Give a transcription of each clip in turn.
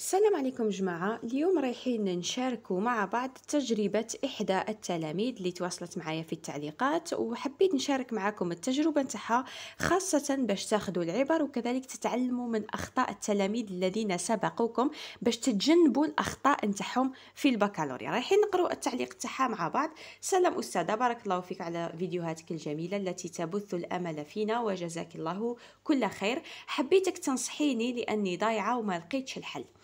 السلام عليكم جماعة اليوم رايحين نشارك مع بعض تجربة إحدى التلاميذ اللي تواصلت معايا في التعليقات وحبيت نشارك معكم التجربة نتاعها خاصة باش تاخدوا العبر وكذلك تتعلموا من أخطاء التلاميذ الذين سبقوكم باش تتجنبوا الأخطاء نتاعهم في البكالوريا رايحين نقرأ التعليق تاعها مع بعض سلام أستاذة بارك الله فيك على فيديوهاتك الجميلة التي تبث الأمل فينا وجزاك الله كل خير حبيتك تنصحيني لأني ضايعة وما لقيتش الحل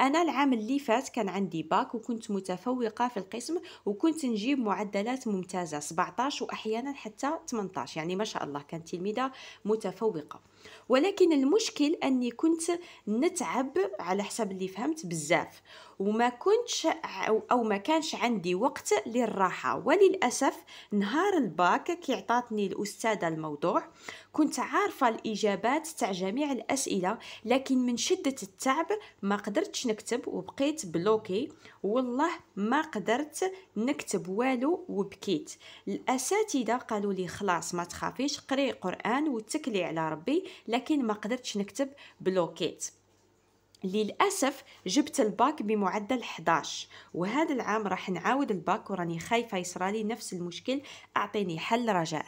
انا العام اللي فات كان عندي باك وكنت متفوقه في القسم وكنت نجيب معدلات ممتازه 17 واحيانا حتى 18 يعني ما شاء الله كانت تلميذه متفوقه ولكن المشكل اني كنت نتعب على حسب اللي فهمت بزاف وما كنتش او ما كانش عندي وقت للراحه وللاسف نهار الباك كي عطاتني الاستاذه الموضوع كنت عارفه الاجابات تاع جميع الاسئله لكن من شده التعب ما قدرتش نكتب وبقيت بلوكي والله ما قدرت نكتب والو وبكيت الاساتذه قالوا لي خلاص ما تخافيش قري قران وتكلي على ربي لكن ما قدرتش نكتب بلوكيت للأسف جبت الباك بمعدل 11 وهذا العام راح نعاود الباك وراني خايفة يصرالي نفس المشكل أعطيني حل رجاء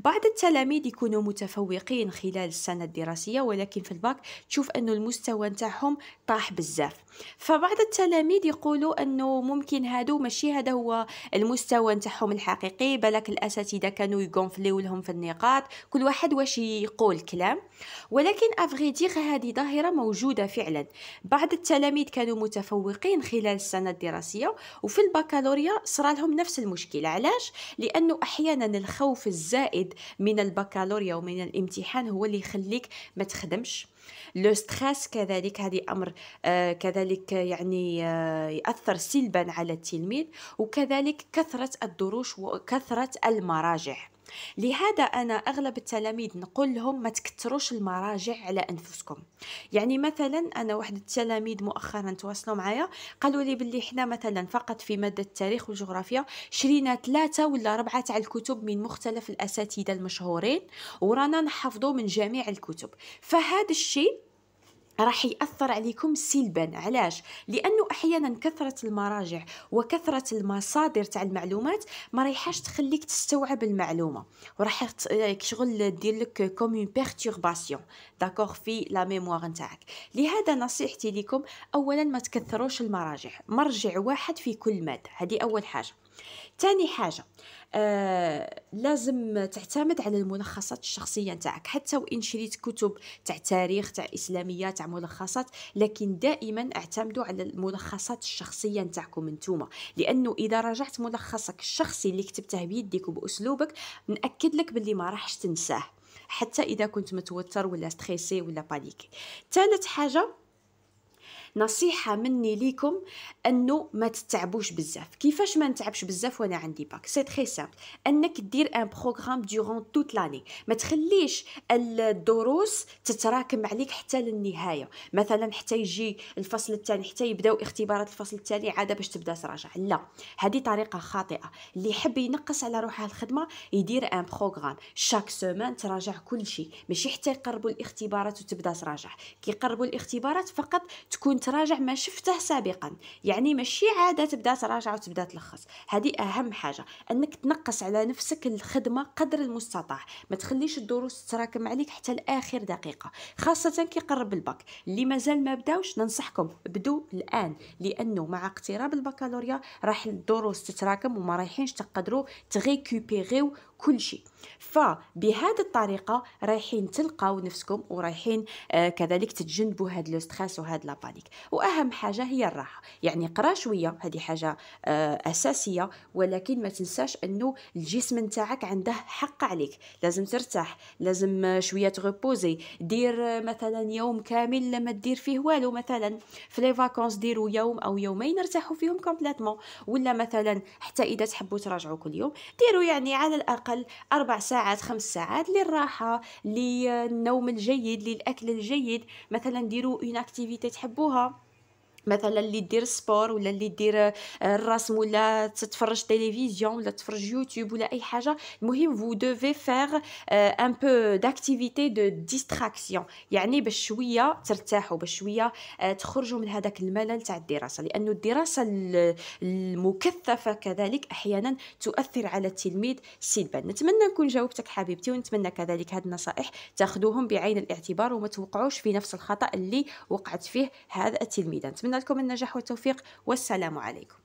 بعض التلاميذ يكونوا متفوقين خلال السنة الدراسية ولكن في الباك تشوف أنه المستوى نتاعهم طاح بزاف فبعض التلاميذ يقولوا أنه ممكن هادو ماشي هذا هو المستوى نتاعهم الحقيقي بلك الأساتذة كانوا يقنفليو لهم في النقاط كل واحد واش يقول كلام ولكن أفغيديغ هذه ظاهرة موجودة فعلا بعض التلاميذ كانوا متفوقين خلال السنة الدراسية وفي البكالوريا صرا لهم نفس المشكلة علاش لانه احيانا الخوف الزائد من البكالوريا ومن الامتحان هو اللي يخليك ما تخدمش لو ستريس كذلك هذه امر آه، كذلك يعني آه ياثر سلبا على التلميذ وكذلك كثره الدروس وكثره المراجع لهذا انا اغلب التلاميذ نقول لهم ما تكتروش المراجع على انفسكم يعني مثلا انا واحد التلاميذ مؤخرا تواصلوا معايا قالوا لي باللي حنا مثلا فقط في ماده التاريخ والجغرافيا شرينا ثلاثه ولا اربعه تاع الكتب من مختلف الاساتذه المشهورين ورانا نحفظوا من جميع الكتب فهذا الشيء راح يأثر عليكم سلبا علاش لأنه أحيانا كثرة المراجع وكثرة المصادر تاع المعلومات ما رايحاش تخليك تستوعب المعلومة وراح آه، شغل دير لك كوم بيرتورباسيون داكوغ في لا ميموار نتاعك لهذا نصيحتي لكم أولا ما تكثروش المراجع مرجع واحد في كل مادة هذه أول حاجة تاني حاجة آه لازم تعتمد على الملخصات الشخصية نتاعك حتى وإن شريت كتب تاع تاريخ تاع إسلامية تاع ملخصات لكن دائما اعتمدوا على الملخصات الشخصيه نتاعكم نتوما لانه اذا راجعت ملخصك الشخصي اللي كتبته بيديك وباسلوبك ناكد لك باللي ما راحش تنساه حتى اذا كنت متوتر ولا ستريسي ولا بانيكي ثالث حاجه نصيحه مني ليكم انه ما تتعبوش بزاف كيفاش ما نتعبش بزاف وانا عندي باك سي تري سامبل انك دير ان بروغرام دورون توت لاني ما تخليش الدروس تتراكم عليك حتى للنهايه مثلا حتى يجي الفصل الثاني حتى يبداو اختبارات الفصل الثاني عاده باش تبدا تراجع لا هذه طريقه خاطئه اللي يحب ينقص على روحه الخدمه يدير ان بروغرام شاك سومان تراجع كل شيء ماشي حتى يقربوا الاختبارات وتبدا تراجع كي يقربوا الاختبارات فقط تكون تراجع ما شفته سابقا يعني ماشي عادة تبدا تراجع وتبدا تلخص هذه أهم حاجة أنك تنقص على نفسك الخدمة قدر المستطاع ما تخليش الدروس تتراكم عليك حتى لآخر دقيقة خاصة كي قرب الباك اللي مازال ما بداوش ننصحكم بدو الآن لأنه مع اقتراب البكالوريا راح الدروس تتراكم وما رايحينش تقدروا تغيكوبيغيو كل شيء فبهذه الطريقه رايحين تلقاو نفسكم ورايحين آه كذلك تتجنبوا هذا لو ستريس وهذا لابانيك واهم حاجه هي الراحه يعني قرا شويه هذه حاجه آه اساسيه ولكن ما تنساش انه الجسم نتاعك عنده حق عليك لازم ترتاح لازم آه، شويه تغبوزي دير آه، مثلا يوم كامل لما تدير فيه والو مثلا في لي فاكونس ديروا يوم او يومين ارتاحوا فيهم كومبليتمون ولا مثلا حتى اذا تحبوا تراجعوا كل يوم ديروا يعني على الاقل الأقل أربع ساعات خمس ساعات للراحة للنوم الجيد للأكل الجيد مثلا ديروا اون اكتيفيتي تحبوها مثلا اللي دير سبور ولا اللي دير آه، الرسم ولا تتفرج تلفزيون ولا تتفرج يوتيوب ولا اي حاجه المهم فو دوفي فيغ ان بو داكتيفيتي دو ديستراكسيون يعني باش شويه ترتاحوا باش شويه آه، تخرجوا من هذاك الملل تاع الدراسه لانه الدراسه المكثفه كذلك احيانا تؤثر على التلميذ سلبا نتمنى نكون جاوبتك حبيبتي ونتمنى كذلك هاد النصائح تاخذوهم بعين الاعتبار وما توقعوش في نفس الخطا اللي وقعت فيه هذا التلميذ نتمنى أتمنى لكم النجاح والتوفيق والسلام عليكم